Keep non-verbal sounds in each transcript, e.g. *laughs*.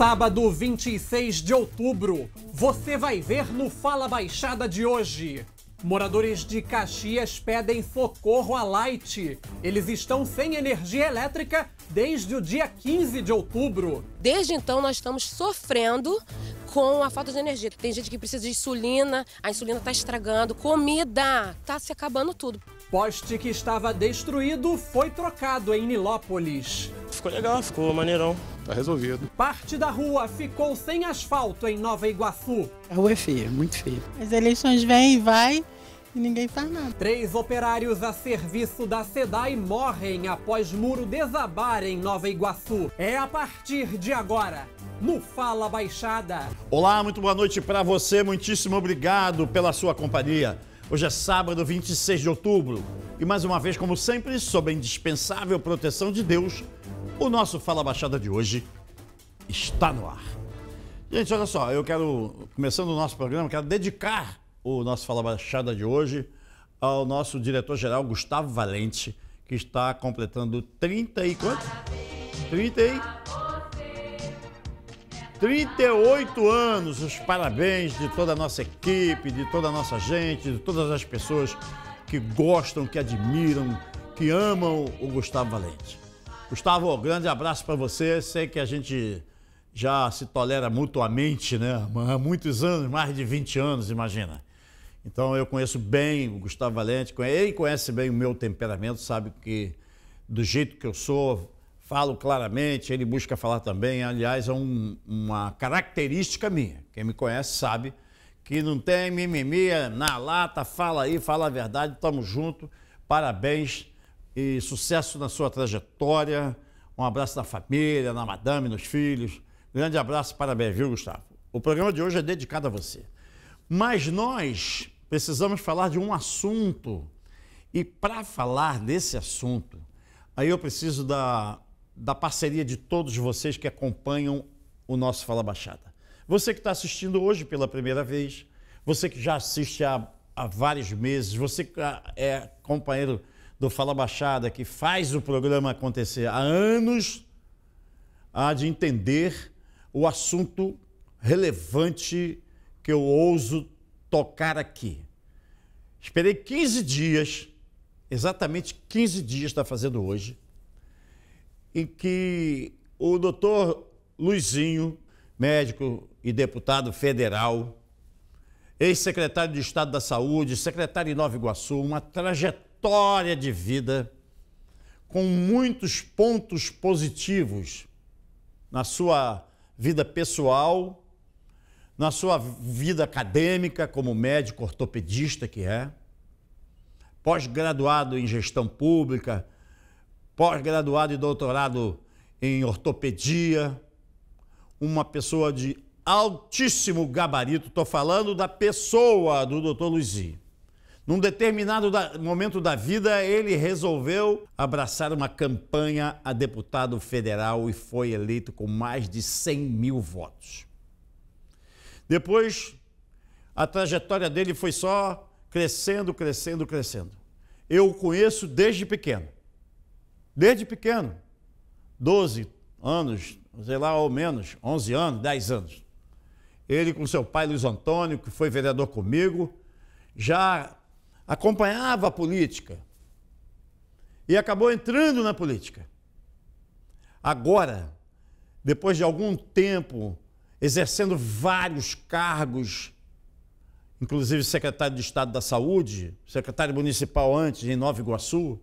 Sábado 26 de outubro, você vai ver no Fala Baixada de hoje. Moradores de Caxias pedem socorro à Light. Eles estão sem energia elétrica desde o dia 15 de outubro. Desde então, nós estamos sofrendo com a falta de energia. Tem gente que precisa de insulina, a insulina está estragando, comida, está se acabando tudo. Poste que estava destruído foi trocado em Nilópolis. Ficou legal, ficou maneirão. Tá resolvido. Parte da rua ficou sem asfalto em Nova Iguaçu. A rua é feia, muito feia. As eleições vêm e vai e ninguém faz nada. Três operários a serviço da SEDAI morrem após muro desabar em Nova Iguaçu. É a partir de agora no Fala Baixada. Olá, muito boa noite para você, muitíssimo obrigado pela sua companhia. Hoje é sábado, 26 de outubro, e mais uma vez, como sempre, sob a indispensável proteção de Deus, o nosso Fala Baixada de hoje está no ar. Gente, olha só, eu quero, começando o nosso programa, quero dedicar o nosso Fala Baixada de hoje ao nosso diretor-geral Gustavo Valente, que está completando 30 e quanto? 30 e 38 anos. Os parabéns de toda a nossa equipe, de toda a nossa gente, de todas as pessoas que gostam, que admiram, que amam o Gustavo Valente. Gustavo, grande abraço para você. Sei que a gente já se tolera mutuamente, né? Há muitos anos, mais de 20 anos, imagina. Então eu conheço bem o Gustavo Valente, ele conhece bem o meu temperamento, sabe que do jeito que eu sou, falo claramente, ele busca falar também. Aliás, é um, uma característica minha. Quem me conhece sabe que não tem mimimi é na lata, fala aí, fala a verdade, tamo junto. Parabéns e sucesso na sua trajetória. Um abraço na família, na madame, nos filhos. Grande abraço, parabéns, viu, Gustavo? O programa de hoje é dedicado a você. Mas nós precisamos falar de um assunto. E para falar desse assunto, aí eu preciso da da parceria de todos vocês que acompanham o nosso Fala Baixada. Você que está assistindo hoje pela primeira vez, você que já assiste há, há vários meses, você que é companheiro do Fala Baixada, que faz o programa acontecer há anos, há de entender o assunto relevante que eu ouso tocar aqui. Esperei 15 dias, exatamente 15 dias está fazendo hoje, em que o doutor Luizinho, médico e deputado federal, ex-secretário de Estado da Saúde, secretário em Nova Iguaçu, uma trajetória de vida com muitos pontos positivos na sua vida pessoal, na sua vida acadêmica, como médico ortopedista que é, pós-graduado em gestão pública, pós-graduado e doutorado em ortopedia, uma pessoa de altíssimo gabarito, estou falando da pessoa do Dr. Luizinho. Num determinado da, momento da vida, ele resolveu abraçar uma campanha a deputado federal e foi eleito com mais de 100 mil votos. Depois, a trajetória dele foi só crescendo, crescendo, crescendo. Eu o conheço desde pequeno. Desde pequeno, 12 anos, sei lá, ou menos, 11 anos, 10 anos. Ele com seu pai Luiz Antônio, que foi vereador comigo, já acompanhava a política e acabou entrando na política. Agora, depois de algum tempo exercendo vários cargos, inclusive secretário de Estado da Saúde, secretário municipal antes em Nova Iguaçu,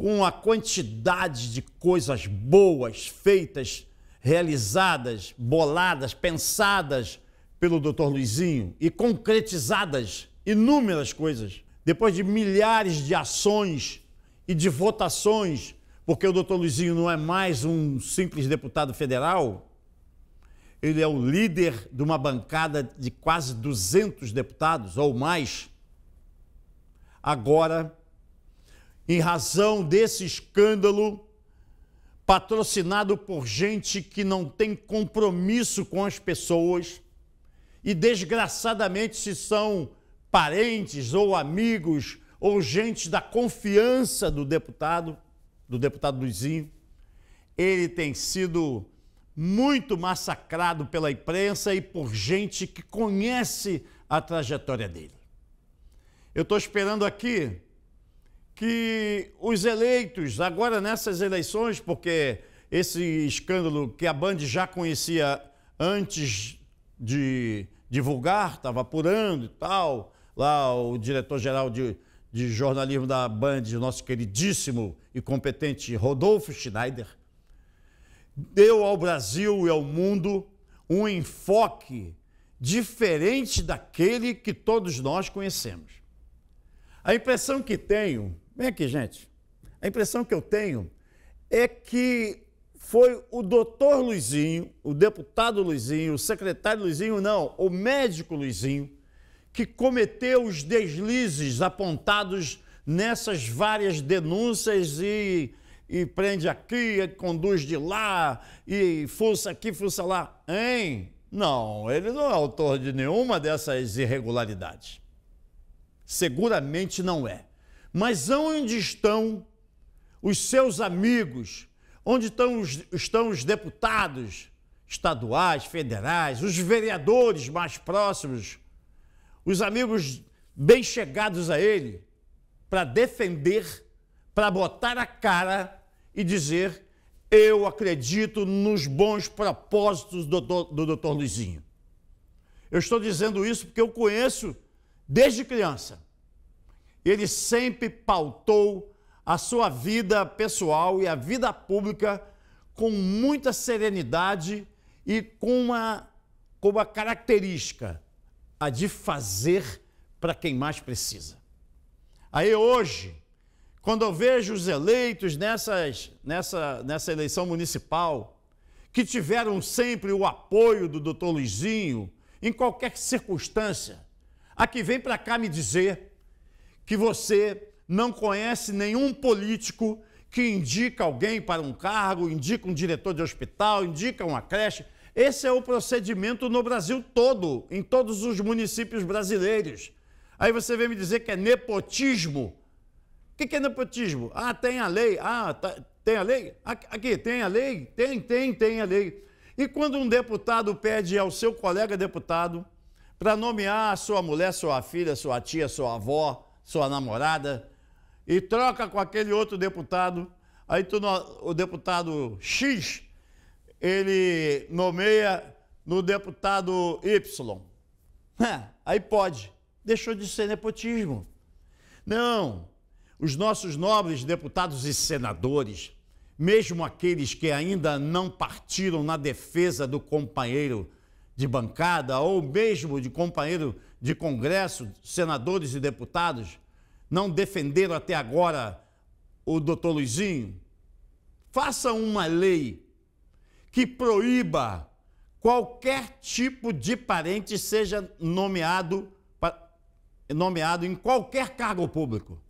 com a quantidade de coisas boas feitas, realizadas, boladas, pensadas pelo Dr. Luizinho e concretizadas inúmeras coisas. Depois de milhares de ações e de votações, porque o Dr. Luizinho não é mais um simples deputado federal, ele é o líder de uma bancada de quase 200 deputados ou mais. Agora em razão desse escândalo patrocinado por gente que não tem compromisso com as pessoas e desgraçadamente se são parentes ou amigos ou gente da confiança do deputado, do deputado Luizinho, ele tem sido muito massacrado pela imprensa e por gente que conhece a trajetória dele. Eu estou esperando aqui que os eleitos, agora nessas eleições, porque esse escândalo que a Band já conhecia antes de divulgar, estava apurando e tal, lá o diretor-geral de, de jornalismo da Band, nosso queridíssimo e competente Rodolfo Schneider, deu ao Brasil e ao mundo um enfoque diferente daquele que todos nós conhecemos. A impressão que tenho Vem aqui, gente. A impressão que eu tenho é que foi o doutor Luizinho, o deputado Luizinho, o secretário Luizinho, não, o médico Luizinho, que cometeu os deslizes apontados nessas várias denúncias e, e prende aqui, e conduz de lá, e fuça aqui, fuça lá. Hein? Não, ele não é autor de nenhuma dessas irregularidades. Seguramente não é. Mas onde estão os seus amigos? Onde estão os, estão os deputados estaduais, federais, os vereadores mais próximos, os amigos bem chegados a ele, para defender, para botar a cara e dizer: eu acredito nos bons propósitos do, do, do doutor Luizinho. Eu estou dizendo isso porque eu conheço desde criança ele sempre pautou a sua vida pessoal e a vida pública com muita serenidade e com uma, com uma característica, a de fazer para quem mais precisa. Aí hoje, quando eu vejo os eleitos nessas, nessa, nessa eleição municipal, que tiveram sempre o apoio do doutor Luizinho, em qualquer circunstância, a que vem para cá me dizer que você não conhece nenhum político que indica alguém para um cargo, indica um diretor de hospital, indica uma creche. Esse é o procedimento no Brasil todo, em todos os municípios brasileiros. Aí você vem me dizer que é nepotismo. O que é nepotismo? Ah, tem a lei. Ah, tá, tem a lei? Aqui, tem a lei? Tem, tem, tem a lei. E quando um deputado pede ao seu colega deputado para nomear sua mulher, sua filha, sua tia, sua avó, sua namorada, e troca com aquele outro deputado. Aí tu, o deputado X, ele nomeia no deputado Y. *laughs* Aí pode. Deixou de ser nepotismo. Não. Os nossos nobres deputados e senadores, mesmo aqueles que ainda não partiram na defesa do companheiro de bancada ou mesmo de companheiro de Congresso, senadores e deputados, não defenderam até agora o doutor Luizinho? Faça uma lei que proíba qualquer tipo de parente seja nomeado, nomeado em qualquer cargo público.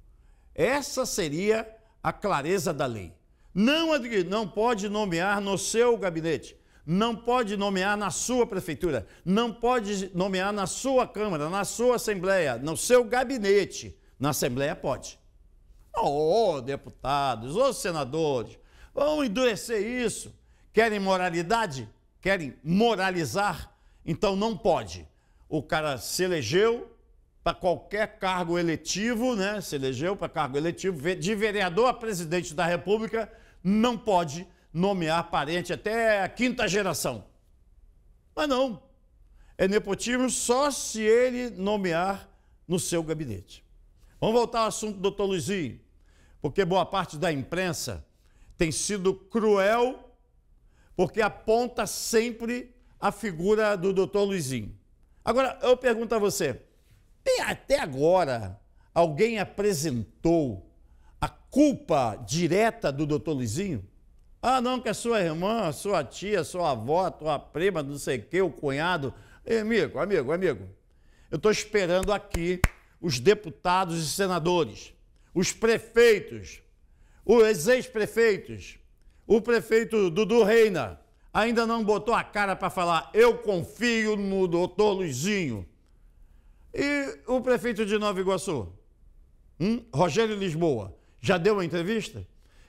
Essa seria a clareza da lei. Não, não pode nomear no seu gabinete não pode nomear na sua prefeitura, não pode nomear na sua Câmara, na sua Assembleia, no seu gabinete. Na Assembleia pode. Ô oh, deputados, ô oh, senadores, vão endurecer isso. Querem moralidade? Querem moralizar? Então não pode. O cara se elegeu para qualquer cargo eletivo, né? Se elegeu para cargo eletivo, de vereador a presidente da República, não pode nomear parente até a quinta geração. Mas não. É nepotismo só se ele nomear no seu gabinete. Vamos voltar ao assunto do doutor Luizinho, porque boa parte da imprensa tem sido cruel, porque aponta sempre a figura do doutor Luizinho. Agora, eu pergunto a você, tem até agora alguém apresentou a culpa direta do doutor Luizinho? Ah, não, que a é sua irmã, a sua tia, a sua avó, a tua prima, não sei o quê, o cunhado. amigo, amigo, amigo, eu estou esperando aqui os deputados e senadores, os prefeitos, os ex-prefeitos, o prefeito Dudu Reina ainda não botou a cara para falar eu confio no doutor Luizinho. E o prefeito de Nova Iguaçu, hum? Rogério Lisboa, já deu uma entrevista?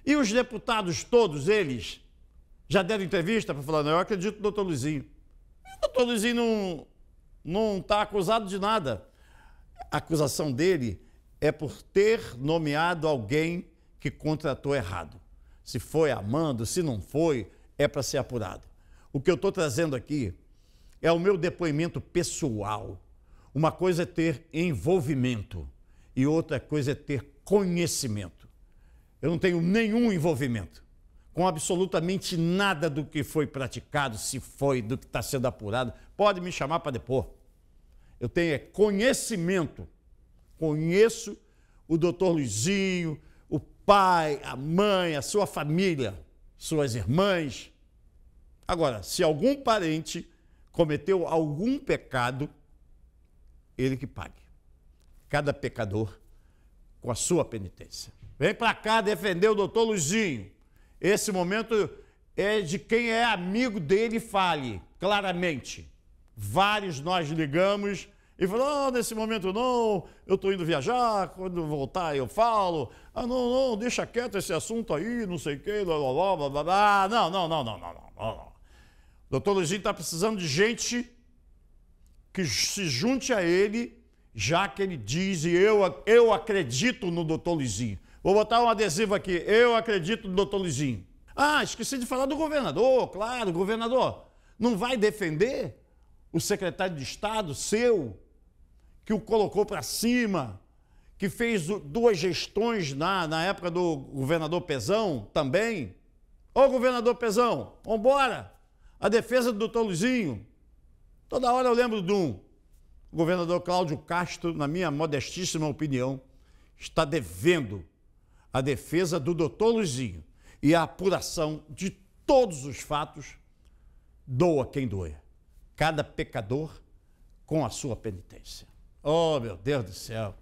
E os deputados, todos eles, já deram entrevista para falar, não, eu acredito no doutor Luizinho. E o doutor Luizinho não não está acusado de nada. A acusação dele é por ter nomeado alguém que contratou errado. Se foi amando, se não foi, é para ser apurado. O que eu estou trazendo aqui é o meu depoimento pessoal. Uma coisa é ter envolvimento e outra coisa é ter conhecimento. Eu não tenho nenhum envolvimento com absolutamente nada do que foi praticado, se foi, do que está sendo apurado. Pode me chamar para depor. Eu tenho é conhecimento. Conheço o doutor Luizinho, o pai, a mãe, a sua família, suas irmãs. Agora, se algum parente cometeu algum pecado, ele que pague. Cada pecador com a sua penitência. Vem para cá defender o doutor Luzinho. Esse momento é de quem é amigo dele, fale claramente. Vários nós ligamos e falou: oh, nesse momento não, eu estou indo viajar, quando voltar eu falo. Ah, não, não, deixa quieto esse assunto aí, não sei o quê, blá, blá, blá, blá, blá. Não, não, não, não, não, não, não. Doutor Luizinho está precisando de gente que se junte a ele, já que ele diz, e eu, eu acredito no doutor Luizinho. Vou botar um adesivo aqui. Eu acredito no doutor Luizinho. Ah, esqueci de falar do governador. Claro, governador. Não vai defender o secretário de Estado seu, que o colocou para cima, que fez duas gestões na, na época do governador Pezão também. Ô, governador Pezão, vambora! A defesa do doutor Luizinho. Toda hora eu lembro de um. O governador Cláudio Castro, na minha modestíssima opinião, está devendo a defesa do doutor Luizinho e a apuração de todos os fatos, doa quem doer. Cada pecador com a sua penitência. Oh, meu Deus do céu.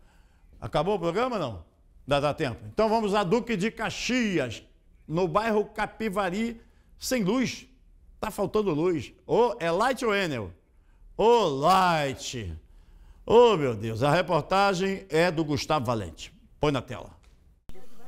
Acabou o programa, não? Dá, dá tempo. Então vamos a Duque de Caxias, no bairro Capivari, sem luz. Tá faltando luz. oh, é light ou Enel? Ô, oh, light. Oh, meu Deus. A reportagem é do Gustavo Valente. Põe na tela.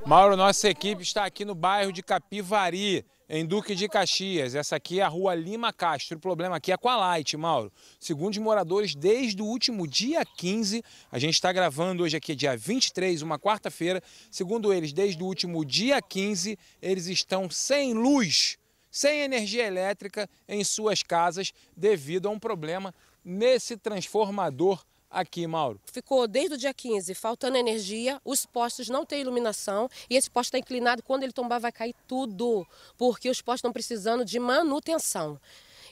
Mauro, nossa equipe está aqui no bairro de Capivari, em Duque de Caxias. Essa aqui é a rua Lima Castro. O problema aqui é com a Light, Mauro. Segundo os moradores, desde o último dia 15, a gente está gravando hoje aqui, dia 23, uma quarta-feira. Segundo eles, desde o último dia 15, eles estão sem luz, sem energia elétrica em suas casas, devido a um problema nesse transformador aqui, Mauro? Ficou desde o dia 15 faltando energia, os postes não têm iluminação e esse poste está inclinado, quando ele tombar vai cair tudo, porque os postes estão precisando de manutenção.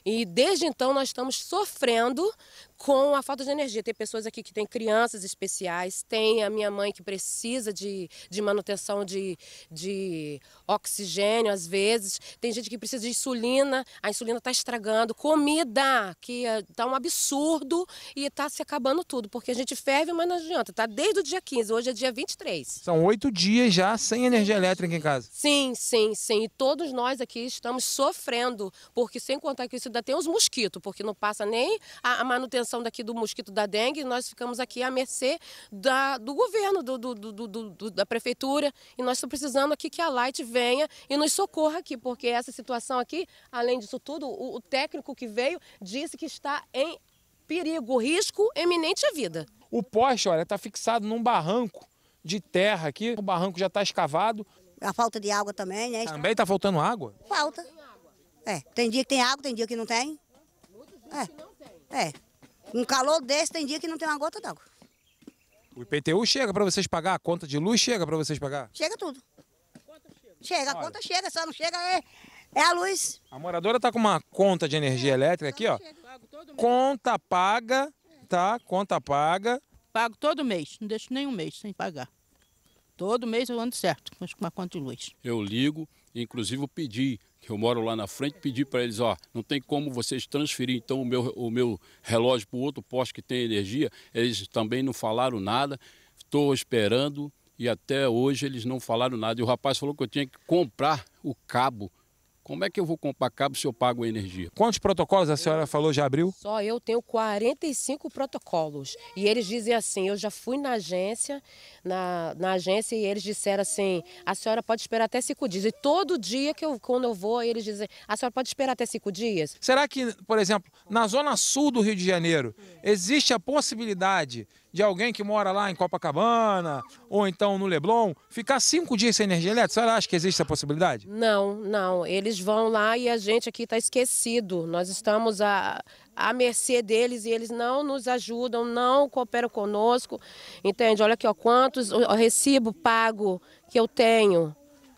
E desde então nós estamos sofrendo com a falta de energia. Tem pessoas aqui que têm crianças especiais, tem a minha mãe que precisa de, de manutenção de, de oxigênio às vezes, tem gente que precisa de insulina, a insulina está estragando, comida, que está é, um absurdo e está se acabando tudo, porque a gente ferve, mas não adianta, está desde o dia 15, hoje é dia 23. São oito dias já sem energia elétrica em casa. Sim, sim, sim, e todos nós aqui estamos sofrendo, porque sem contar que isso ainda tem os mosquitos, porque não passa nem a, a manutenção daqui do mosquito da dengue, nós ficamos aqui à mercê da, do governo, do, do, do, da prefeitura, e nós estamos precisando aqui que a Light venha e nos socorra aqui, porque essa situação aqui, além disso tudo, o, o técnico que veio disse que está em perigo, risco eminente à vida. O poste, olha, está fixado num barranco de terra aqui, o barranco já está escavado. A falta de água também, né? Também está faltando água? Falta. É, tem dia que tem água, tem dia que não tem. Muitos dias é. que não tem. É. Um calor desse tem dia que não tem uma gota d'água. O IPTU chega para vocês pagar? A conta de luz chega para vocês pagar? Chega tudo. Chega, a Olha. conta chega, só não chega é, é a luz. A moradora está com uma conta de energia elétrica aqui, ó. Conta paga, é. tá? Conta paga. Pago todo mês, não deixo nenhum mês sem pagar. Todo mês eu ando certo, mas com uma conta de luz. Eu ligo, inclusive eu pedi eu moro lá na frente, pedi para eles, ó, não tem como vocês transferir então o meu, o meu relógio para o outro poste que tem energia. Eles também não falaram nada, estou esperando e até hoje eles não falaram nada. E o rapaz falou que eu tinha que comprar o cabo como é que eu vou comprar cabo se eu pago energia? Quantos protocolos a senhora falou já abriu? Só eu tenho 45 protocolos. E eles dizem assim: eu já fui na agência, na, na agência, e eles disseram assim: a senhora pode esperar até cinco dias. E todo dia que eu, quando eu vou, eles dizem: a senhora pode esperar até cinco dias? Será que, por exemplo, na zona sul do Rio de Janeiro, existe a possibilidade de alguém que mora lá em Copacabana ou então no Leblon, ficar cinco dias sem energia elétrica? Você acha que existe essa possibilidade? Não, não. Eles vão lá e a gente aqui está esquecido. Nós estamos à, à mercê deles e eles não nos ajudam, não cooperam conosco. Entende? Olha aqui, ó, quantos o recibo pago que eu tenho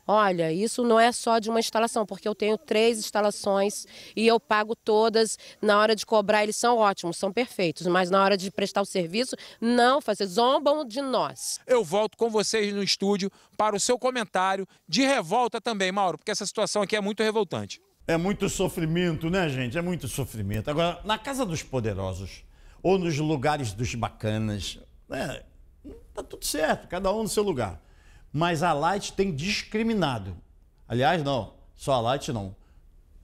Olha, isso não é só de uma instalação, porque eu tenho três instalações e eu pago todas. Na hora de cobrar, eles são ótimos, são perfeitos, mas na hora de prestar o serviço, não fazer, zombam de nós. Eu volto com vocês no estúdio para o seu comentário de revolta também, Mauro, porque essa situação aqui é muito revoltante. É muito sofrimento, né, gente? É muito sofrimento. Agora, na casa dos poderosos ou nos lugares dos bacanas, né, tá tudo certo, cada um no seu lugar. Mas a Light tem discriminado. Aliás, não, só a Light não.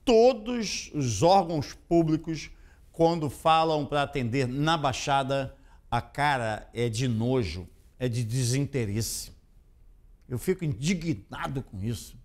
Todos os órgãos públicos, quando falam para atender na Baixada, a cara é de nojo, é de desinteresse. Eu fico indignado com isso.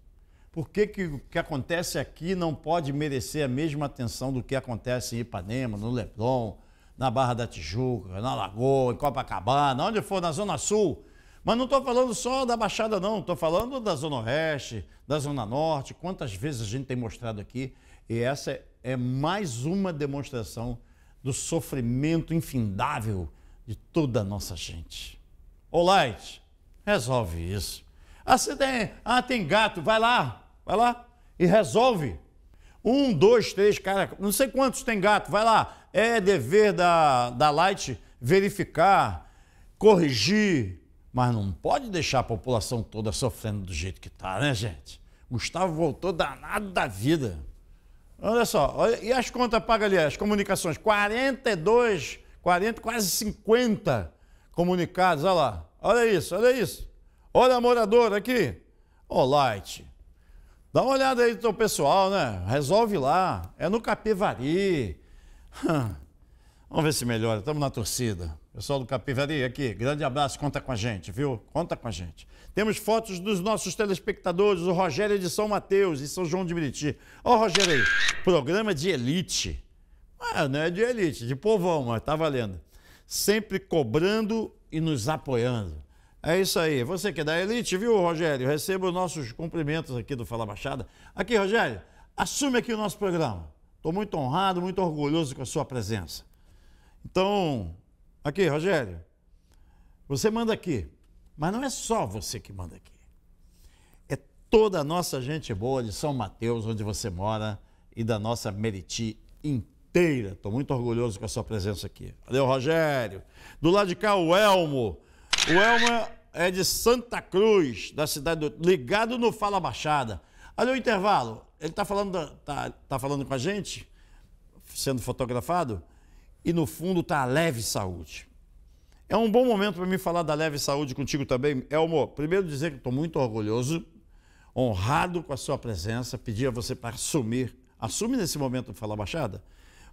Por que, que o que acontece aqui não pode merecer a mesma atenção do que acontece em Ipanema, no Leblon, na Barra da Tijuca, na Lagoa, em Copacabana, onde for, na Zona Sul? Mas não estou falando só da Baixada, não. Estou falando da Zona Oeste, da Zona Norte. Quantas vezes a gente tem mostrado aqui. E essa é mais uma demonstração do sofrimento infindável de toda a nossa gente. Ô, Light, resolve isso. Ah, você tem, ah, tem gato, vai lá, vai lá e resolve. Um, dois, três, cara, não sei quantos tem gato, vai lá. É dever da, da Light verificar, corrigir, mas não pode deixar a população toda sofrendo do jeito que está, né, gente? Gustavo voltou danado da vida. Olha só, olha, e as contas pagas ali, as comunicações, 42, 40, quase 50 comunicados, olha lá. Olha isso, olha isso. Olha a moradora aqui. Ó, oh, Light. Dá uma olhada aí do teu pessoal, né? Resolve lá. É no Capivari. *laughs* Vamos ver se melhora. Estamos na torcida. Pessoal do Capivari aqui, grande abraço, conta com a gente, viu? Conta com a gente. Temos fotos dos nossos telespectadores, o Rogério de São Mateus e São João de Meriti. Ó, Rogério aí, programa de elite. Ah, não é de elite, de povão, mas tá valendo. Sempre cobrando e nos apoiando. É isso aí. Você que é da elite, viu, Rogério? Receba os nossos cumprimentos aqui do Fala Baixada. Aqui, Rogério, assume aqui o nosso programa. Estou muito honrado, muito orgulhoso com a sua presença. Então, Aqui, Rogério. Você manda aqui. Mas não é só você que manda aqui. É toda a nossa gente boa de São Mateus, onde você mora, e da nossa Meriti inteira. Estou muito orgulhoso com a sua presença aqui. Valeu, Rogério. Do lado de cá, o Elmo. O Elmo é, é de Santa Cruz, da cidade do... Ligado no Fala Baixada. Olha o intervalo. Ele está falando, tá, tá falando com a gente, sendo fotografado e no fundo está a leve saúde. É um bom momento para mim falar da leve saúde contigo também. Elmo, primeiro dizer que estou muito orgulhoso, honrado com a sua presença, pedir a você para assumir. Assume nesse momento falar baixada.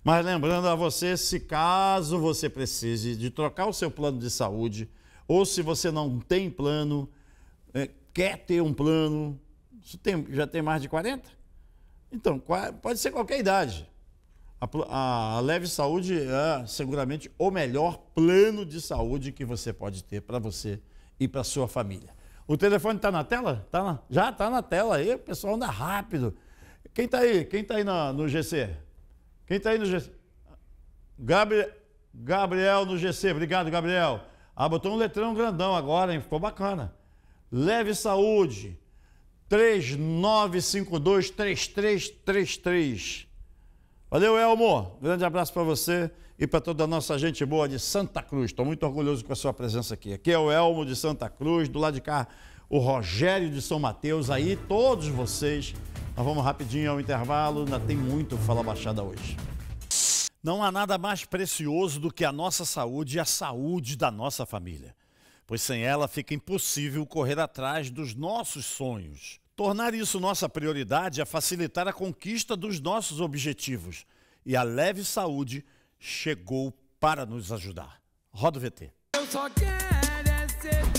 Mas lembrando a você, se caso você precise de trocar o seu plano de saúde, ou se você não tem plano, é, quer ter um plano, tem, já tem mais de 40? Então, pode ser qualquer idade. A, a Leve Saúde é seguramente o melhor plano de saúde que você pode ter para você e para sua família. O telefone está na tela? Tá na, já está na tela aí, o pessoal anda rápido. Quem está aí? Quem está aí na, no GC? Quem está aí no GC? Gabriel, Gabriel no GC, obrigado Gabriel. Ah, botou um letrão grandão agora, hein? Ficou bacana. Leve Saúde, 3952-3333. Valeu, Elmo. Grande abraço para você e para toda a nossa gente boa de Santa Cruz. Estou muito orgulhoso com a sua presença aqui. Aqui é o Elmo de Santa Cruz, do lado de cá o Rogério de São Mateus, aí todos vocês. Nós vamos rapidinho ao intervalo, ainda tem muito para falar baixada hoje. Não há nada mais precioso do que a nossa saúde e a saúde da nossa família, pois sem ela fica impossível correr atrás dos nossos sonhos. Tornar isso nossa prioridade é facilitar a conquista dos nossos objetivos. E a Leve Saúde chegou para nos ajudar. Roda o VT. Eu só quero é ser...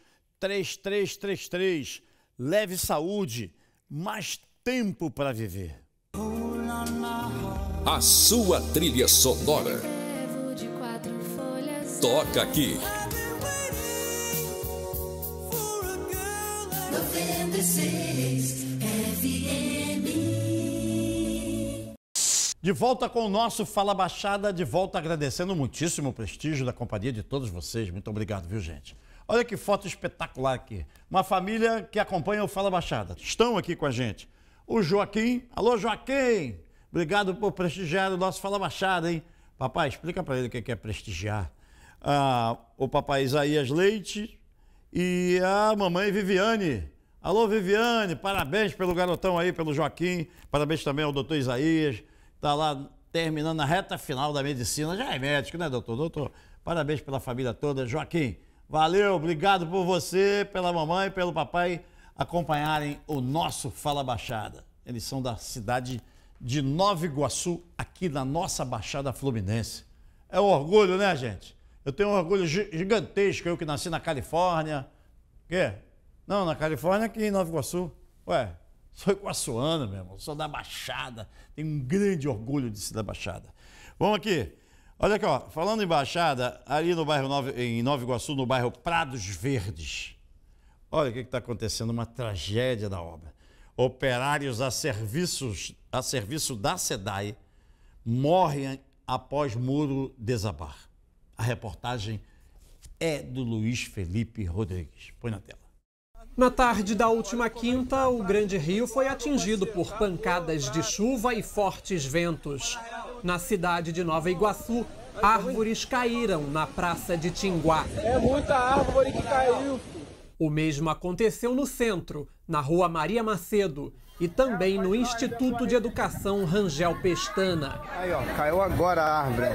3333. Leve saúde, mais tempo para viver. A sua trilha sonora. Toca aqui. De volta com o nosso Fala Baixada, de volta agradecendo muitíssimo o prestígio da companhia de todos vocês. Muito obrigado, viu, gente? Olha que foto espetacular aqui. Uma família que acompanha o Fala Baixada. Estão aqui com a gente. O Joaquim. Alô, Joaquim! Obrigado por prestigiar o nosso Fala Baixada, hein? Papai, explica para ele o é que é prestigiar. Ah, o papai Isaías Leite e a mamãe Viviane. Alô, Viviane, parabéns pelo garotão aí, pelo Joaquim. Parabéns também ao doutor Isaías. Está lá terminando a reta final da medicina. Já é médico, né, doutor? Doutor, parabéns pela família toda. Joaquim, Valeu, obrigado por você, pela mamãe, pelo papai acompanharem o nosso Fala Baixada. Eles são da cidade de Nova Iguaçu, aqui na nossa Baixada Fluminense. É um orgulho, né, gente? Eu tenho um orgulho gigantesco, eu que nasci na Califórnia. Quê? Não, na Califórnia aqui em Nova Iguaçu. Ué, sou iguaçuano, mesmo sou da Baixada. Tenho um grande orgulho de ser da Baixada. Vamos aqui. Olha aqui, ó, falando em ali no bairro Nova, em Nova Iguaçu, no bairro Prados Verdes. Olha o que está acontecendo, uma tragédia da obra. Operários a, serviços, a serviço da SEDAI morrem após muro desabar. A reportagem é do Luiz Felipe Rodrigues. Põe na tela. Na tarde da última quinta, o Grande Rio foi atingido por pancadas de chuva e fortes ventos. Na cidade de Nova Iguaçu, árvores caíram na praça de Tinguá. É muita árvore que caiu. O mesmo aconteceu no centro, na Rua Maria Macedo, e também no Instituto de Educação Rangel Pestana. Aí, ó, caiu agora a árvore.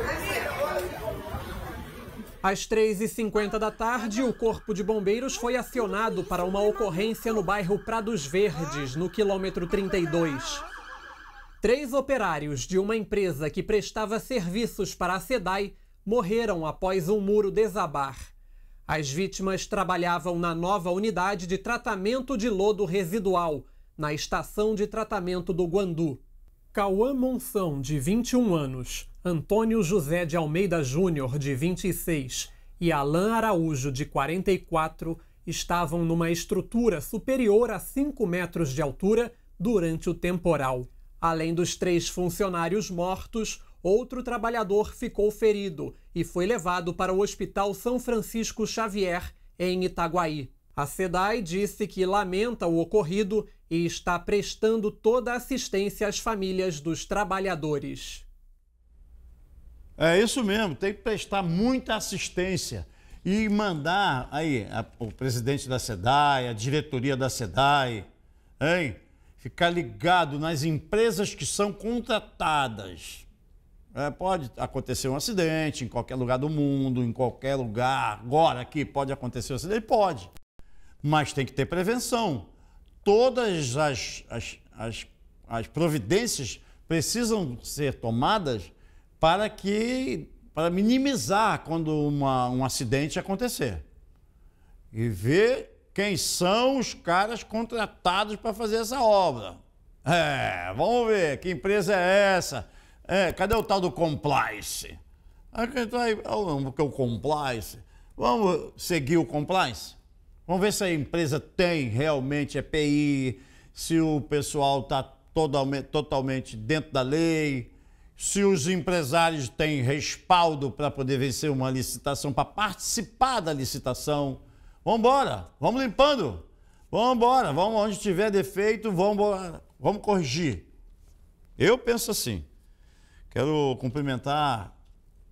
Às 3h50 da tarde, o Corpo de Bombeiros foi acionado para uma ocorrência no bairro Prados Verdes, no quilômetro 32. Três operários de uma empresa que prestava serviços para a SEDAI morreram após um muro desabar. As vítimas trabalhavam na nova unidade de tratamento de lodo residual, na estação de tratamento do Guandu. Cauã Monção, de 21 anos, Antônio José de Almeida Júnior, de 26, e Alain Araújo, de 44, estavam numa estrutura superior a 5 metros de altura durante o temporal. Além dos três funcionários mortos, outro trabalhador ficou ferido e foi levado para o Hospital São Francisco Xavier, em Itaguaí. A SEDAI disse que lamenta o ocorrido e está prestando toda a assistência às famílias dos trabalhadores. É isso mesmo, tem que prestar muita assistência e mandar aí a, o presidente da SEDAI, a diretoria da SEDAI, hein? ficar ligado nas empresas que são contratadas. É, pode acontecer um acidente em qualquer lugar do mundo, em qualquer lugar. Agora aqui pode acontecer um acidente? Pode. Mas tem que ter prevenção. Todas as, as, as, as providências precisam ser tomadas para que para minimizar quando uma, um acidente acontecer. E ver quem são os caras contratados para fazer essa obra. É, vamos ver, que empresa é essa? É, cadê o tal do compliance? Ah, tá porque o Complice, Vamos seguir o Complice? Vamos ver se a empresa tem realmente EPI, é se o pessoal está totalmente dentro da lei, se os empresários têm respaldo para poder vencer uma licitação, para participar da licitação. Vamos embora, vamos limpando. Vamos embora, vamos onde tiver defeito, vamos vamos corrigir. Eu penso assim. Quero cumprimentar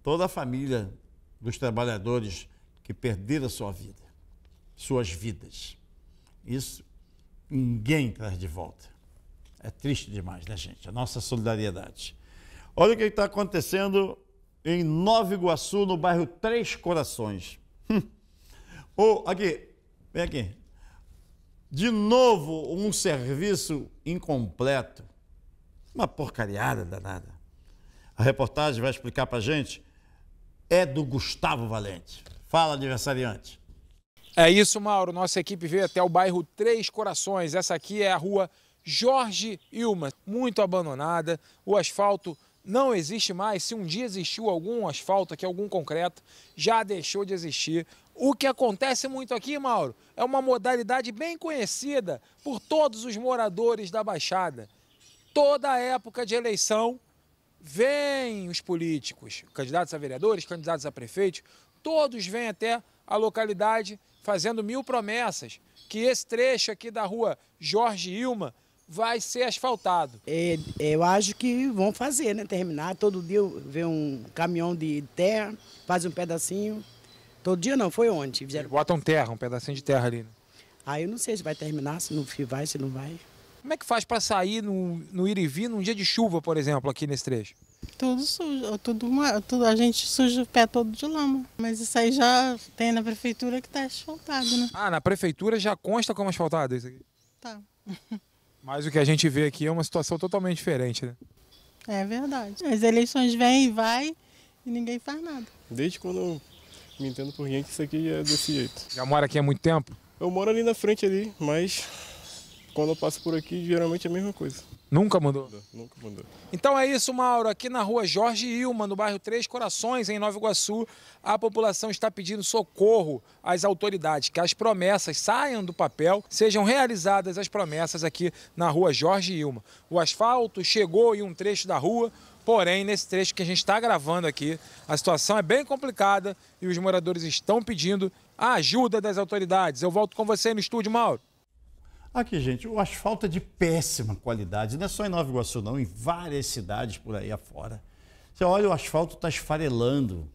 toda a família dos trabalhadores que perderam sua vida, suas vidas. Isso ninguém traz de volta. É triste demais, né, gente? A nossa solidariedade. Olha o que está acontecendo em Nova Iguaçu, no bairro Três Corações. Hum. Ô, oh, aqui, vem aqui. De novo, um serviço incompleto. Uma porcariada danada. A reportagem vai explicar pra gente. É do Gustavo Valente. Fala, aniversariante. É isso, Mauro. Nossa equipe veio até o bairro Três Corações. Essa aqui é a rua Jorge Ilma, muito abandonada. O asfalto não existe mais. Se um dia existiu algum asfalto aqui, algum concreto, já deixou de existir. O que acontece muito aqui, Mauro, é uma modalidade bem conhecida por todos os moradores da Baixada. Toda época de eleição, vêm os políticos, candidatos a vereadores, candidatos a prefeitos, todos vêm até a localidade fazendo mil promessas que esse trecho aqui da rua Jorge Ilma vai ser asfaltado. É, eu acho que vão fazer, né? Terminar. Todo dia vem um caminhão de terra, faz um pedacinho Todo dia não, foi ontem. Fizeram... Botam terra, um pedacinho de terra ali. Né? Aí eu não sei se vai terminar, se não vai, se não vai. Como é que faz para sair no, no vir, num dia de chuva, por exemplo, aqui nesse trecho? Tudo sujo, é tudo, tudo, a gente suja o pé todo de lama. Mas isso aí já tem na prefeitura que está asfaltado, né? Ah, na prefeitura já consta como asfaltado isso aqui? Tá. *laughs* Mas o que a gente vê aqui é uma situação totalmente diferente, né? É verdade. As eleições vêm e vai e ninguém faz nada. Desde quando me entendo por gente, que isso aqui é desse jeito. Já mora aqui há muito tempo? Eu moro ali na frente ali, mas quando eu passo por aqui, geralmente é a mesma coisa. Nunca mandou? Nunca mandou. Então é isso, Mauro. Aqui na rua Jorge Ilma, no bairro Três Corações, em Nova Iguaçu, a população está pedindo socorro às autoridades, que as promessas saiam do papel, sejam realizadas as promessas aqui na rua Jorge Ilma. O asfalto chegou em um trecho da rua, Porém, nesse trecho que a gente está gravando aqui, a situação é bem complicada e os moradores estão pedindo a ajuda das autoridades. Eu volto com você no estúdio, Mauro. Aqui, gente, o asfalto é de péssima qualidade, não é só em Nova Iguaçu, não, em várias cidades por aí afora. Você olha, o asfalto está esfarelando.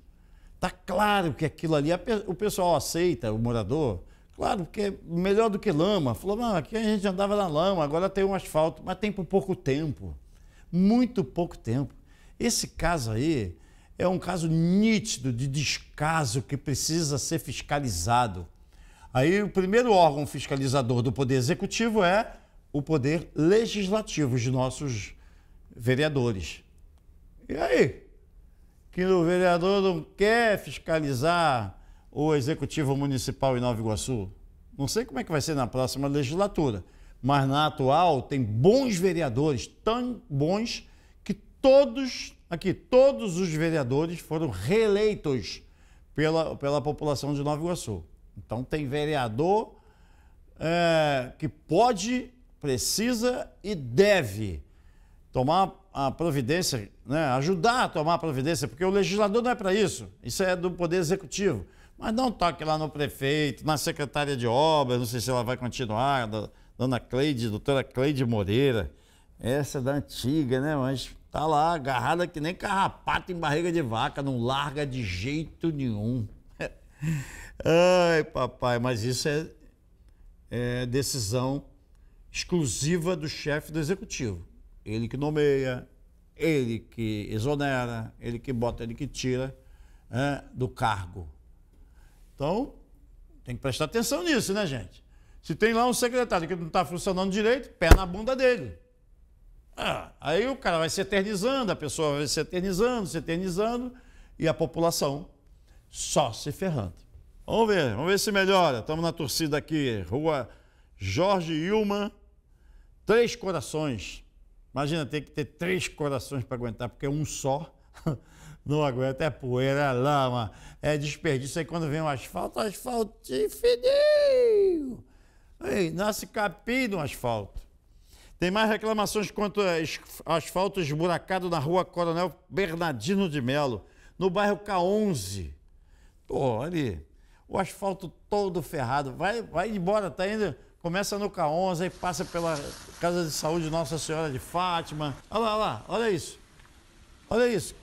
Tá claro que aquilo ali, o pessoal aceita, o morador, claro, porque é melhor do que lama. Falou, não, aqui a gente andava na lama, agora tem um asfalto, mas tem por pouco tempo. Muito pouco tempo. Esse caso aí é um caso nítido de descaso que precisa ser fiscalizado. Aí o primeiro órgão fiscalizador do Poder Executivo é o Poder Legislativo, os nossos vereadores. E aí? Que o vereador não quer fiscalizar o Executivo Municipal em Nova Iguaçu? Não sei como é que vai ser na próxima legislatura, mas na atual tem bons vereadores, tão bons todos, aqui, todos os vereadores foram reeleitos pela, pela população de Nova Iguaçu. Então tem vereador é, que pode, precisa e deve tomar a providência, né, ajudar a tomar a providência, porque o legislador não é para isso, isso é do Poder Executivo. Mas não toque lá no prefeito, na secretária de obras, não sei se ela vai continuar, da, dona Cleide, doutora Cleide Moreira, essa é da antiga, né? Mas Tá lá, agarrada que nem carrapato em barriga de vaca, não larga de jeito nenhum. *laughs* Ai, papai, mas isso é, é decisão exclusiva do chefe do executivo. Ele que nomeia, ele que exonera, ele que bota, ele que tira é, do cargo. Então, tem que prestar atenção nisso, né, gente? Se tem lá um secretário que não está funcionando direito, pé na bunda dele. Ah, aí o cara vai se eternizando, a pessoa vai se eternizando, se eternizando, e a população só se ferrando. Vamos ver, vamos ver se melhora. Estamos na torcida aqui, rua Jorge Ilman, Três Corações. Imagina ter que ter três corações para aguentar, porque um só *laughs* não aguenta. É poeira, é lama, é desperdício. Aí quando vem o asfalto, o asfalto fedeu. Ei, nasce capim no asfalto. Tem mais reclamações quanto ao asfalto esburacado na rua Coronel Bernardino de Melo, no bairro K11. ali, o asfalto todo ferrado. Vai, vai embora, tá indo. Começa no K11, aí passa pela Casa de Saúde Nossa Senhora de Fátima. Olha lá, olha lá, olha isso. Olha isso.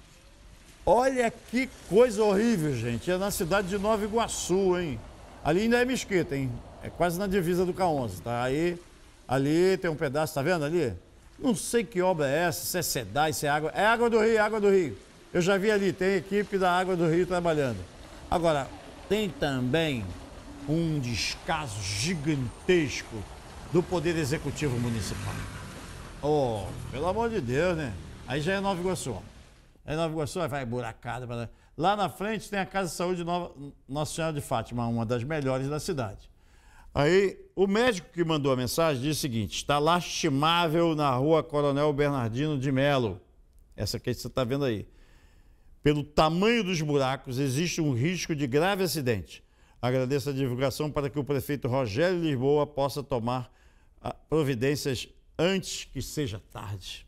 Olha que coisa horrível, gente. É na cidade de Nova Iguaçu, hein? Ali ainda é mesquita, hein? É quase na divisa do K11, tá? Aí Ali tem um pedaço, tá vendo ali? Não sei que obra é essa, se é SEDAI, se é água. É água do Rio, água do Rio. Eu já vi ali, tem equipe da Água do Rio trabalhando. Agora, tem também um descaso gigantesco do Poder Executivo Municipal. Oh, pelo amor de Deus, né? Aí já é Nova Iguaçu. É Nova Iguaçu vai buracada. Lá na frente tem a Casa de Saúde Nova, Nossa Senhora de Fátima, uma das melhores da cidade. Aí o médico que mandou a mensagem disse o seguinte: está lastimável na rua Coronel Bernardino de Melo. Essa que você está vendo aí. Pelo tamanho dos buracos, existe um risco de grave acidente. Agradeço a divulgação para que o prefeito Rogério Lisboa possa tomar ah, providências antes que seja tarde.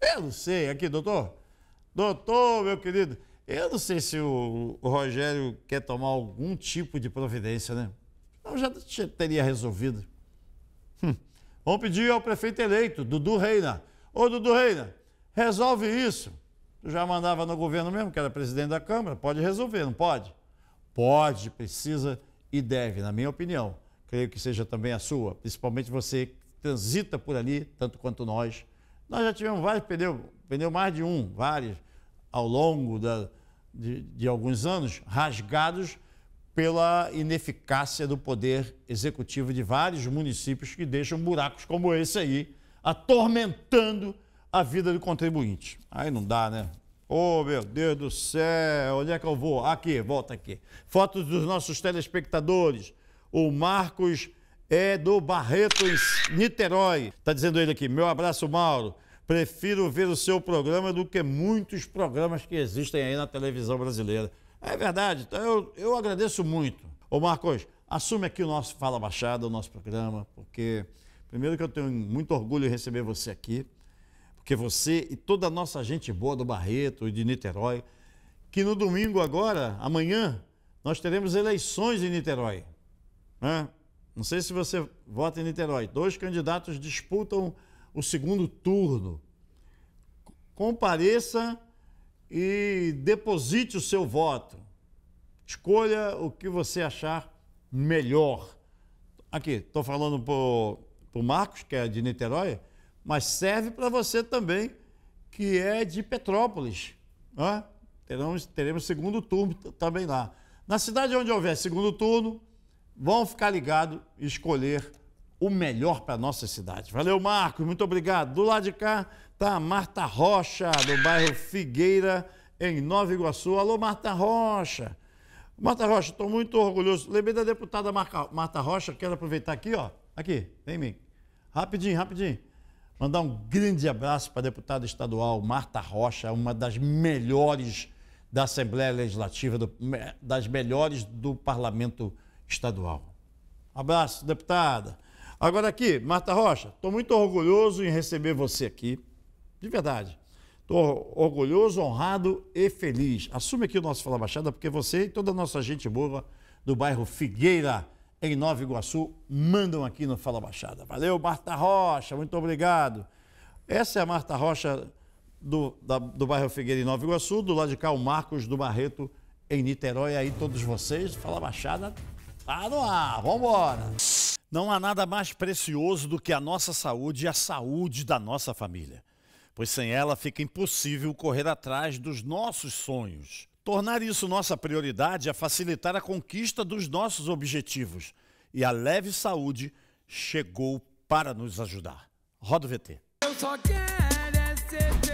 Eu não sei, aqui, doutor. Doutor, meu querido, eu não sei se o, o Rogério quer tomar algum tipo de providência, né? Então já teria resolvido. Hum. Vamos pedir ao prefeito eleito, Dudu Reina. Ô, Dudu Reina, resolve isso. Tu já mandava no governo mesmo, que era presidente da Câmara. Pode resolver, não pode? Pode, precisa e deve, na minha opinião. Creio que seja também a sua, principalmente você que transita por ali, tanto quanto nós. Nós já tivemos vários pneus, pneu mais de um, vários, ao longo da, de, de alguns anos, rasgados pela ineficácia do poder executivo de vários municípios que deixam buracos como esse aí, atormentando a vida do contribuinte. Aí não dá, né? Oh, meu Deus do céu, onde é que eu vou? Aqui, volta aqui. Fotos dos nossos telespectadores. O Marcos é do Barreto, em Niterói. está dizendo ele aqui, meu abraço, Mauro. Prefiro ver o seu programa do que muitos programas que existem aí na televisão brasileira. É verdade, então eu, eu agradeço muito. Ô Marcos, assume aqui o nosso Fala Baixada, o nosso programa, porque primeiro que eu tenho muito orgulho de receber você aqui, porque você e toda a nossa gente boa do Barreto e de Niterói, que no domingo agora, amanhã, nós teremos eleições em Niterói. Né? Não sei se você vota em Niterói. Dois candidatos disputam o segundo turno. Compareça e deposite o seu voto. Escolha o que você achar melhor. Aqui, estou falando para o Marcos, que é de Niterói, mas serve para você também, que é de Petrópolis. Né? Teremos, teremos segundo turno também lá. Na cidade onde houver segundo turno, vão ficar ligados e escolher o melhor para nossa cidade. Valeu, Marcos, muito obrigado. Do lado de cá está a Marta Rocha, do bairro Figueira, em Nova Iguaçu. Alô, Marta Rocha. Marta Rocha, estou muito orgulhoso. Lembrei da deputada Marca, Marta Rocha, quero aproveitar aqui, ó. Aqui, vem mim. Rapidinho, rapidinho. Mandar um grande abraço para a deputada estadual Marta Rocha, uma das melhores da Assembleia Legislativa, do, das melhores do Parlamento Estadual. Abraço, deputada. Agora aqui, Marta Rocha, estou muito orgulhoso em receber você aqui, de verdade. Estou orgulhoso, honrado e feliz. Assume aqui o nosso Fala Baixada, porque você e toda a nossa gente boa do bairro Figueira, em Nova Iguaçu, mandam aqui no Fala Baixada. Valeu, Marta Rocha, muito obrigado. Essa é a Marta Rocha do, da, do bairro Figueira, em Nova Iguaçu. Do lado de cá, o Marcos do Barreto, em Niterói. e Aí todos vocês, Fala Baixada, tá no ar. Vamos embora. Não há nada mais precioso do que a nossa saúde e a saúde da nossa família, pois sem ela fica impossível correr atrás dos nossos sonhos. Tornar isso nossa prioridade é facilitar a conquista dos nossos objetivos. E a Leve Saúde chegou para nos ajudar. Roda o VT. Eu só quero é ser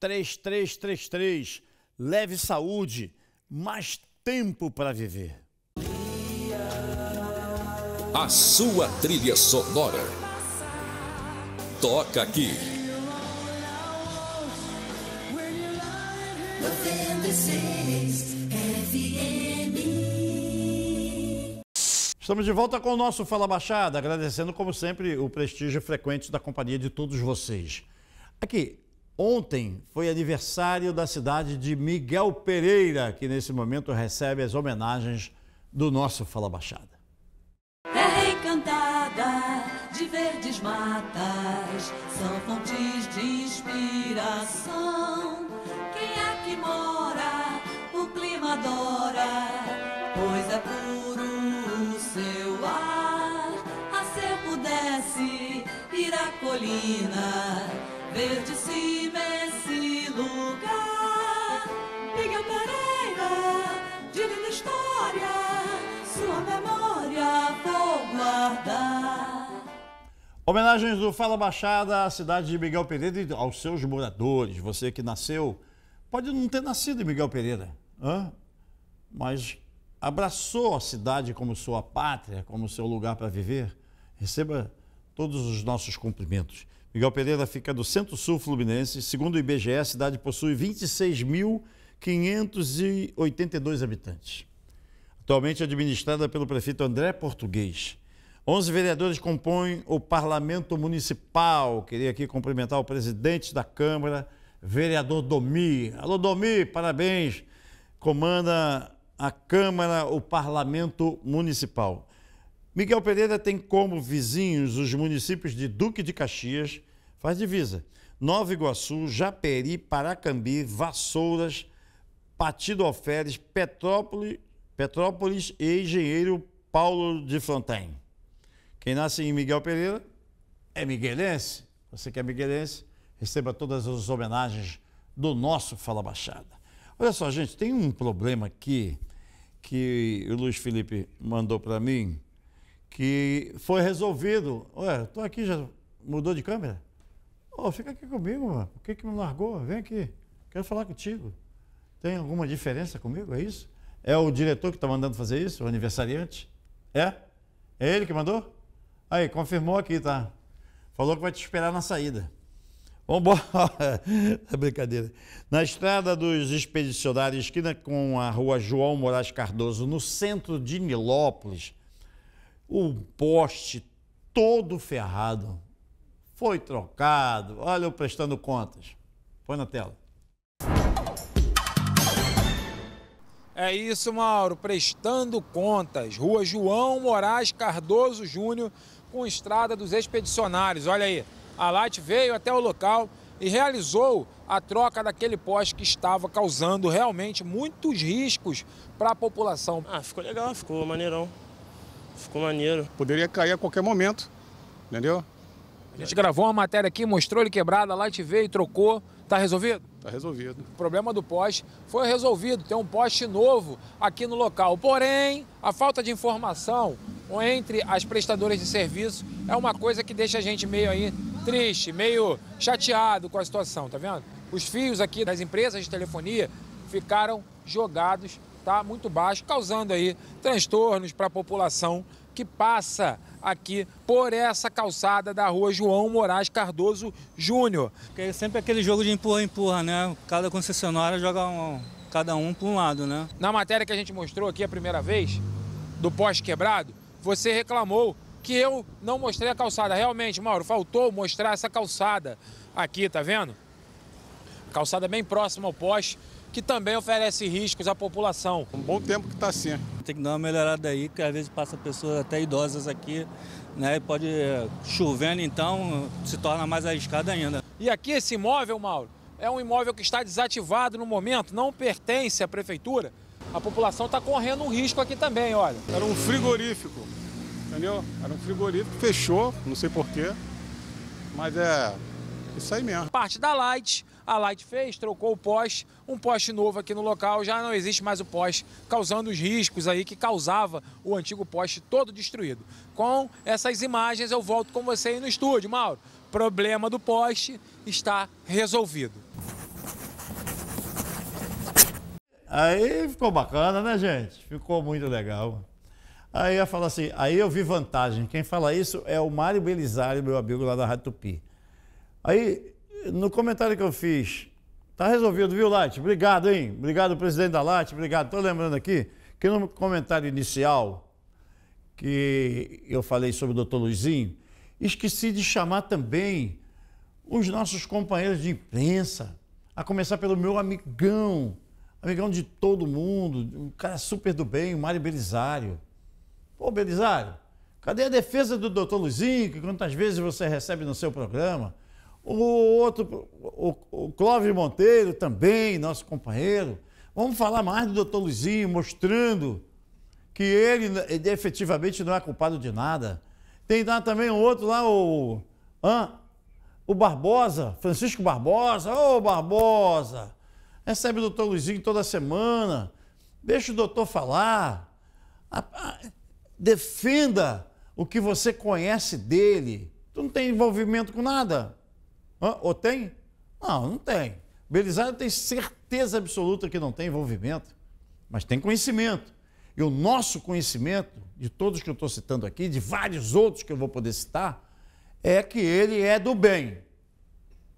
3333. Leve saúde, mais tempo para viver. A sua trilha sonora. Toca aqui. Estamos de volta com o nosso Fala Baixada, agradecendo, como sempre, o prestígio frequente da companhia de todos vocês. Aqui, Ontem foi aniversário da cidade de Miguel Pereira, que nesse momento recebe as homenagens do nosso Fala Baixada. Terra é encantada de verdes matas, são fontes de inspiração. Quem é mora, o clima adora, pois é puro o seu ar. se pudesse ir à colina, verde lugar. Miguel Pereira, divina história, sua memória vou guardar. Homenagens do Fala Baixada à cidade de Miguel Pereira e aos seus moradores. Você que nasceu, pode não ter nascido em Miguel Pereira, mas abraçou a cidade como sua pátria, como seu lugar para viver. Receba todos os nossos cumprimentos. Miguel Pereira fica do centro-sul fluminense. Segundo o IBGE, a cidade possui 26.582 habitantes. Atualmente administrada pelo prefeito André Português. 11 vereadores compõem o parlamento municipal. Queria aqui cumprimentar o presidente da Câmara, vereador Domi. Alô, Domi, parabéns. Comanda a Câmara, o parlamento municipal. Miguel Pereira tem como vizinhos os municípios de Duque de Caxias, faz divisa, Nova Iguaçu, Japeri, Paracambi, Vassouras, Patido Alferes, Petrópolis, Petrópolis e Engenheiro Paulo de Fontaine. Quem nasce em Miguel Pereira é miguelense. Você que é miguelense, receba todas as homenagens do nosso Fala Baixada. Olha só, gente, tem um problema aqui que o Luiz Felipe mandou para mim que foi resolvido. Ué, tô aqui, já mudou de câmera? Ô, oh, fica aqui comigo, mano. Por que, que me largou? Vem aqui, quero falar contigo. Tem alguma diferença comigo? É isso? É o diretor que está mandando fazer isso, o aniversariante? É? É ele que mandou? Aí, confirmou aqui, tá? Falou que vai te esperar na saída. Vambora! *laughs* é brincadeira. Na estrada dos expedicionários, esquina com a rua João Moraes Cardoso, no centro de Nilópolis, o poste todo ferrado. Foi trocado. Olha eu prestando contas. Põe na tela. É isso, Mauro. Prestando contas. Rua João Moraes Cardoso Júnior, com estrada dos expedicionários. Olha aí. A Light veio até o local e realizou a troca daquele poste que estava causando realmente muitos riscos para a população. Ah, ficou legal, ficou maneirão. Ficou maneiro. Poderia cair a qualquer momento, entendeu? A gente gravou uma matéria aqui, mostrou ele quebrado, lá te veio, trocou. Tá resolvido? Tá resolvido. O problema do poste foi resolvido. Tem um poste novo aqui no local. Porém, a falta de informação entre as prestadoras de serviço é uma coisa que deixa a gente meio aí triste, meio chateado com a situação, tá vendo? Os fios aqui das empresas de telefonia ficaram jogados tá muito baixo, causando aí transtornos para a população que passa aqui por essa calçada da rua João Moraes Cardoso Júnior. É sempre aquele jogo de empurra, empurra, né? Cada concessionária joga um, cada um para um lado, né? Na matéria que a gente mostrou aqui a primeira vez, do poste quebrado, você reclamou que eu não mostrei a calçada. Realmente, Mauro, faltou mostrar essa calçada aqui, tá vendo? Calçada bem próxima ao poste que também oferece riscos à população. Um bom tempo que está assim. Tem que dar uma melhorada aí, que às vezes passa pessoas até idosas aqui, né? E pode eh, chovendo, então se torna mais arriscado ainda. E aqui esse imóvel, Mauro, é um imóvel que está desativado no momento, não pertence à prefeitura. A população está correndo um risco aqui também, olha. Era um frigorífico, entendeu? Era um frigorífico, fechou, não sei porquê, mas é isso aí mesmo. Parte da Light a Light fez, trocou o poste, um poste novo aqui no local, já não existe mais o poste, causando os riscos aí que causava o antigo poste todo destruído. Com essas imagens eu volto com você aí no estúdio, Mauro. Problema do poste está resolvido. Aí ficou bacana, né, gente? Ficou muito legal. Aí eu falo assim, aí eu vi vantagem. Quem fala isso é o Mário Belisário, meu amigo lá da Rádio Tupi. Aí no comentário que eu fiz, tá resolvido, viu, Light? Obrigado, hein? Obrigado, presidente da Light, obrigado. Estou lembrando aqui que no comentário inicial que eu falei sobre o doutor Luizinho, esqueci de chamar também os nossos companheiros de imprensa, a começar pelo meu amigão, amigão de todo mundo, um cara super do bem, o Mário Belisário. Pô, Belisário, cadê a defesa do doutor Luizinho, que quantas vezes você recebe no seu programa? O outro, o, o Clóvis Monteiro também, nosso companheiro. Vamos falar mais do doutor Luizinho, mostrando que ele, ele efetivamente não é culpado de nada. Tem lá também um outro lá, o, ah, o Barbosa, Francisco Barbosa. Ô, oh, Barbosa! Recebe o doutor Luizinho toda semana. Deixa o doutor falar. defenda o que você conhece dele. Tu não tem envolvimento com nada. Hã? Ou tem? Não, não tem. Belisário tem certeza absoluta que não tem envolvimento, mas tem conhecimento. E o nosso conhecimento, de todos que eu estou citando aqui, de vários outros que eu vou poder citar, é que ele é do bem.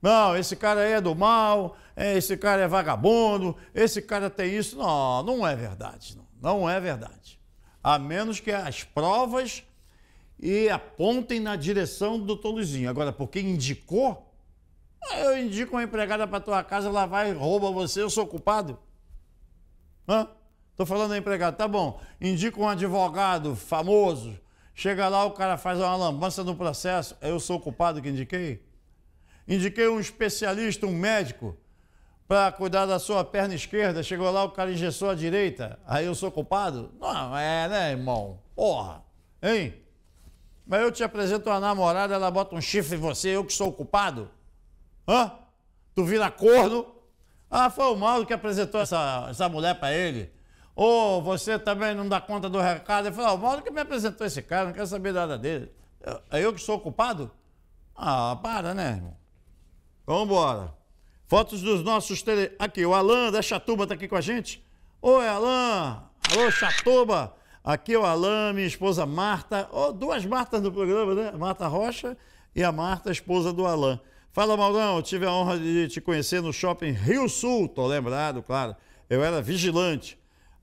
Não, esse cara aí é do mal, é, esse cara é vagabundo, esse cara tem isso. Não, não é verdade. Não, não é verdade. A menos que as provas e apontem na direção do doutor Luizinho. Agora, porque indicou, eu indico uma empregada para tua casa, ela vai, rouba você, eu sou culpado? Hã? Tô falando da empregada, tá bom. Indica um advogado famoso, chega lá, o cara faz uma lambança no processo, eu sou culpado que indiquei? Indiquei um especialista, um médico, para cuidar da sua perna esquerda, chegou lá, o cara engessou a direita, aí eu sou culpado? Não, é, né, irmão? Porra, hein? Mas eu te apresento uma namorada, ela bota um chifre em você, eu que sou culpado? Hã? Tu vira corno? Ah, foi o Mauro que apresentou essa, essa mulher para ele. ou oh, você também não dá conta do recado? Ele falou, ah, o Mauro que me apresentou esse cara, não quero saber nada dele. É eu que sou culpado? Ah, para, né, irmão? Vamos embora. Fotos dos nossos tele... Aqui, o Alan da Chatuba tá aqui com a gente. Oi, Alan. Alô, Chatuba. Aqui é o Alan, minha esposa Marta. Oh, duas Martas no programa, né? Marta Rocha e a Marta, esposa do Alan. Fala, Maurão, tive a honra de te conhecer no shopping Rio Sul, tô lembrado, claro. Eu era vigilante.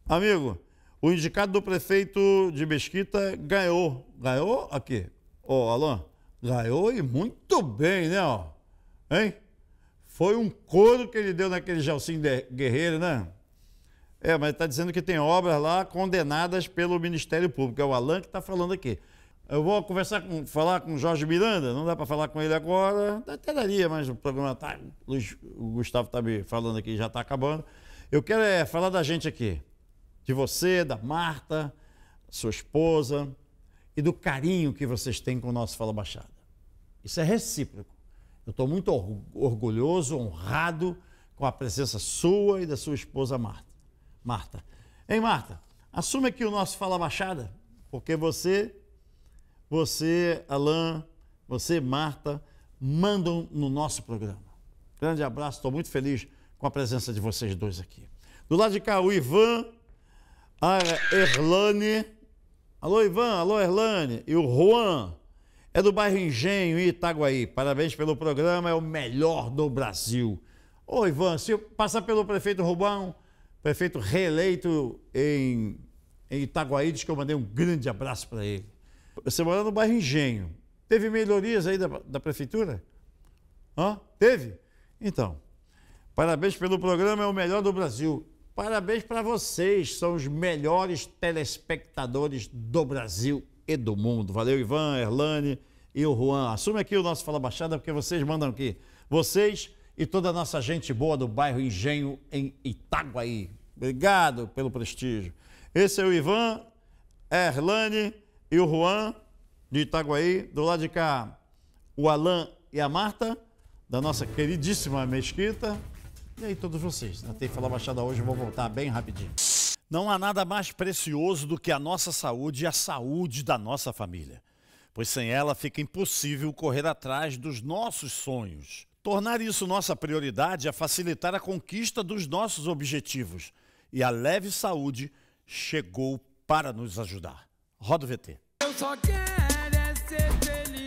Amigo, o indicado do prefeito de Mesquita ganhou. Ganhou aqui. Ô, oh, Alain, ganhou e muito bem, né, ó? Hein? Foi um couro que ele deu naquele Jalcim Guerreiro, né? É, mas está dizendo que tem obras lá condenadas pelo Ministério Público. É o Alain que está falando aqui. Eu vou conversar com, falar com Jorge Miranda, não dá para falar com ele agora, até daria, mas o programa tá, o Gustavo tá me falando aqui, já está acabando. Eu quero é falar da gente aqui, de você, da Marta, sua esposa e do carinho que vocês têm com o nosso Fala Baixada. Isso é recíproco. Eu estou muito orgulhoso, honrado com a presença sua e da sua esposa Marta. Marta. Hein, Marta? Assume aqui o nosso Fala Baixada, porque você você, Alain, você, Marta, mandam no nosso programa. Grande abraço, estou muito feliz com a presença de vocês dois aqui. Do lado de cá, o Ivan, a Erlane. Alô, Ivan, alô, Erlane. E o Juan, é do bairro Engenho, Itaguaí. Parabéns pelo programa, é o melhor do Brasil. Ô, Ivan, se passar pelo prefeito Rubão, prefeito reeleito em, em Itaguaí, diz que eu mandei um grande abraço para ele. Você mora no bairro Engenho. Teve melhorias aí da, da prefeitura? Hã? Teve? Então, parabéns pelo programa, é o melhor do Brasil. Parabéns para vocês, são os melhores telespectadores do Brasil e do mundo. Valeu, Ivan, Erlane e o Juan. Assume aqui o nosso Fala Baixada, porque vocês mandam aqui. Vocês e toda a nossa gente boa do bairro Engenho, em Itaguaí. Obrigado pelo prestígio. Esse é o Ivan, Erlane e o Juan de Itaguaí, do lado de cá o Alain e a Marta, da nossa queridíssima Mesquita. E aí todos vocês, Não Tem Falar Baixada hoje, vou voltar bem rapidinho. Não há nada mais precioso do que a nossa saúde e a saúde da nossa família, pois sem ela fica impossível correr atrás dos nossos sonhos. Tornar isso nossa prioridade é facilitar a conquista dos nossos objetivos e a Leve Saúde chegou para nos ajudar. Roda o VT. Eu só quero é ser feliz.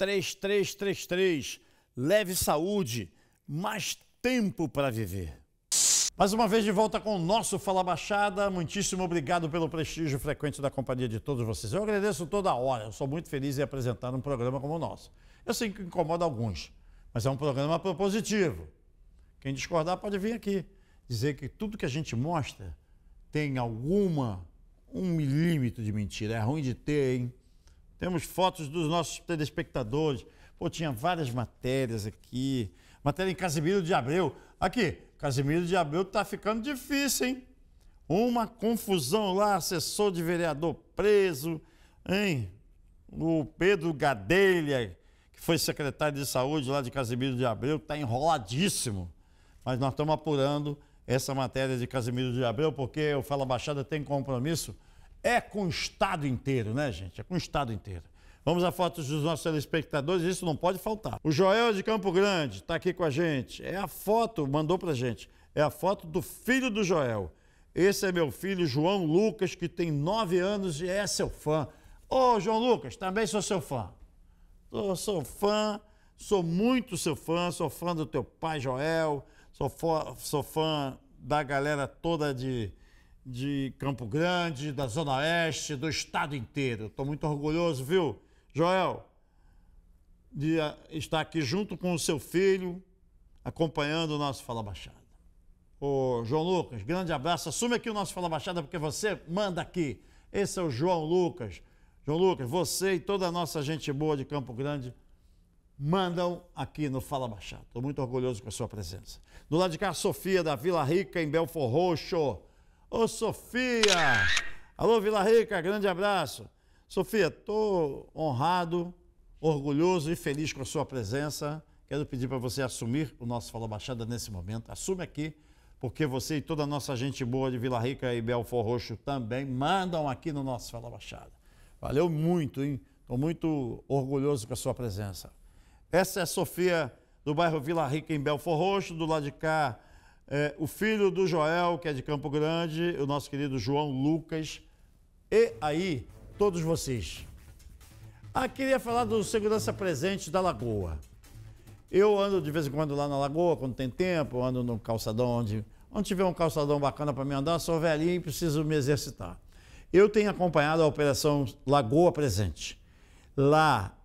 3333. Leve saúde, mais tempo para viver. Mais uma vez de volta com o nosso Fala Baixada. Muitíssimo obrigado pelo prestígio frequente da companhia de todos vocês. Eu agradeço toda hora. Eu sou muito feliz em apresentar um programa como o nosso. Eu sei que incomoda alguns, mas é um programa propositivo. Quem discordar pode vir aqui dizer que tudo que a gente mostra tem alguma um milímetro de mentira. É ruim de ter, hein? Temos fotos dos nossos telespectadores. Pô, tinha várias matérias aqui. Matéria em Casimiro de Abreu. Aqui, Casimiro de Abreu tá ficando difícil, hein? Uma confusão lá, assessor de vereador preso, hein? O Pedro Gadelha, que foi secretário de saúde lá de Casimiro de Abreu, tá enroladíssimo. Mas nós estamos apurando essa matéria de Casimiro de Abreu, porque o Fala Baixada tem compromisso é com o Estado inteiro, né, gente? É com o Estado inteiro. Vamos a fotos dos nossos telespectadores, isso não pode faltar. O Joel de Campo Grande está aqui com a gente. É a foto, mandou para gente. É a foto do filho do Joel. Esse é meu filho, João Lucas, que tem nove anos e é seu fã. Ô, João Lucas, também sou seu fã. Eu sou fã, sou muito seu fã, sou fã do teu pai Joel, sou, fã, sou fã da galera toda de, de Campo Grande, da Zona Oeste, do estado inteiro. Estou muito orgulhoso, viu, Joel, de ah, estar aqui junto com o seu filho, acompanhando o nosso Fala Baixada. Ô, João Lucas, grande abraço. Assume aqui o nosso Fala Baixada, porque você manda aqui. Esse é o João Lucas. João Lucas, você e toda a nossa gente boa de Campo Grande mandam aqui no Fala Baixada. Estou muito orgulhoso com a sua presença. Do lado de cá, Sofia, da Vila Rica, em Belfor Roxo. Ô, Sofia! Alô, Vila Rica, grande abraço. Sofia, estou honrado, orgulhoso e feliz com a sua presença. Quero pedir para você assumir o nosso Fala Baixada nesse momento. Assume aqui, porque você e toda a nossa gente boa de Vila Rica e Belfor Roxo também mandam aqui no nosso Fala Baixada. Valeu muito, hein? Estou muito orgulhoso com a sua presença. Essa é a Sofia do bairro Vila Rica, em Belfor Roxo, do lado de cá é, o filho do Joel, que é de Campo Grande, o nosso querido João Lucas. E aí, todos vocês. Ah, queria falar do segurança presente da Lagoa. Eu ando de vez em quando lá na Lagoa, quando tem tempo, ando no calçadão onde, onde tiver um calçadão bacana para me andar, sou velhinho e preciso me exercitar. Eu tenho acompanhado a operação Lagoa Presente. Lá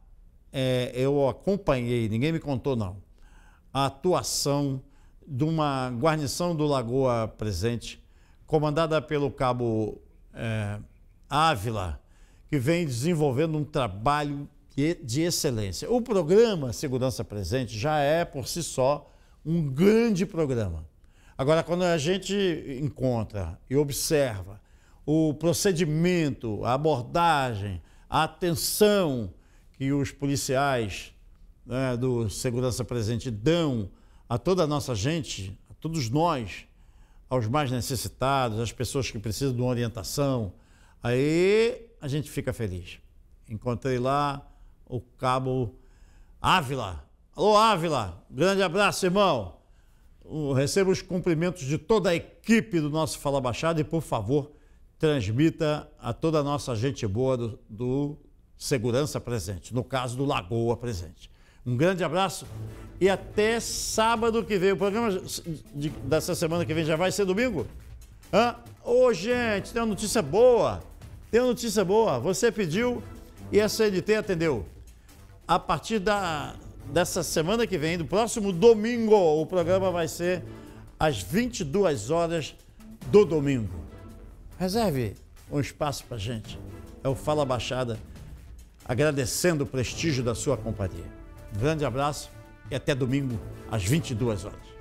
é, eu acompanhei, ninguém me contou não, a atuação de uma guarnição do Lagoa presente, comandada pelo cabo é, Ávila, que vem desenvolvendo um trabalho é de excelência. O programa Segurança Presente já é, por si só, um grande programa. Agora, quando a gente encontra e observa o procedimento, a abordagem, a atenção que os policiais né, do Segurança Presente dão a toda a nossa gente, a todos nós, aos mais necessitados, às pessoas que precisam de uma orientação, aí a gente fica feliz. Encontrei lá o cabo Ávila. Alô, Ávila, grande abraço, irmão. Recebo os cumprimentos de toda a equipe do nosso Fala Baixada e, por favor, transmita a toda a nossa gente boa do, do Segurança Presente, no caso do Lagoa Presente. Um grande abraço e até sábado que vem. O programa de, dessa semana que vem já vai ser domingo? Hã? Ô, oh, gente, tem uma notícia boa. Tem uma notícia boa. Você pediu e a CNT atendeu. A partir da, dessa semana que vem, do próximo domingo, o programa vai ser às 22 horas do domingo. Reserve um espaço para gente. É o Fala Baixada, agradecendo o prestígio da sua companhia. Grande abraço e até domingo às 22 horas.